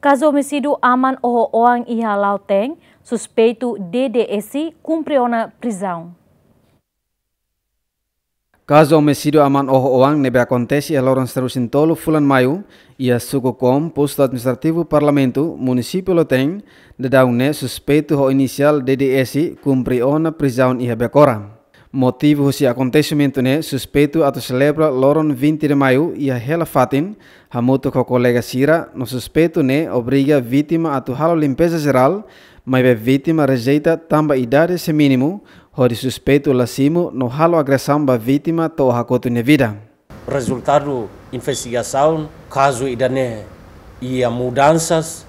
Kaso homicídio aman o oang iha lauteng, suspeito DDS cumpriona prisão. kaso homicídio aman o oang nebe acontece a Lawrence Terusintolo Fulan Maio e a Sucocom, posto administrativo parlamento, município Loteng, dedaune daune suspeito ho inicial DDS cumpriona prisão iha becora. Motivo si acontecimento né suspeito ato celebra loron 20 de maio e a hela fatin, hamuto co colega Sira, no suspeito né obriga vítima ato halo limpeza geral, mas a vítima rejeita tamba idade se mínimo, hori suspeito lacimo no halo agressão ba vítima to coto ne vida. Resultado investigação, caso idane e a mudanças,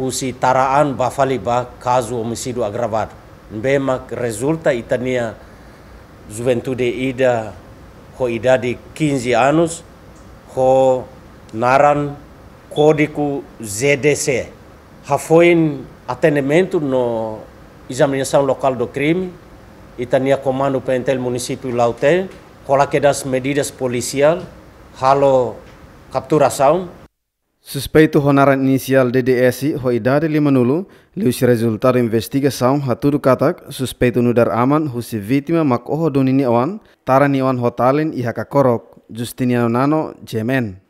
husi taraan ba faliba caso homicídio agravado. Bema resulta itania juventude ida ho idadi 15 anos ho naran código ZDC. Já foi atendimento no examinação local do crime e tinha comando pentel município Lautel, coloquei das medidas policial, halo capturação, Suspeitu honaran inisial DDS ho idade lima nulu, lius resultar investigação hatudu katak, suspeito nudar aman husi vitima mak oho dunini awan, tarani awan ihaka korok, Justiniano Nano, Jemen.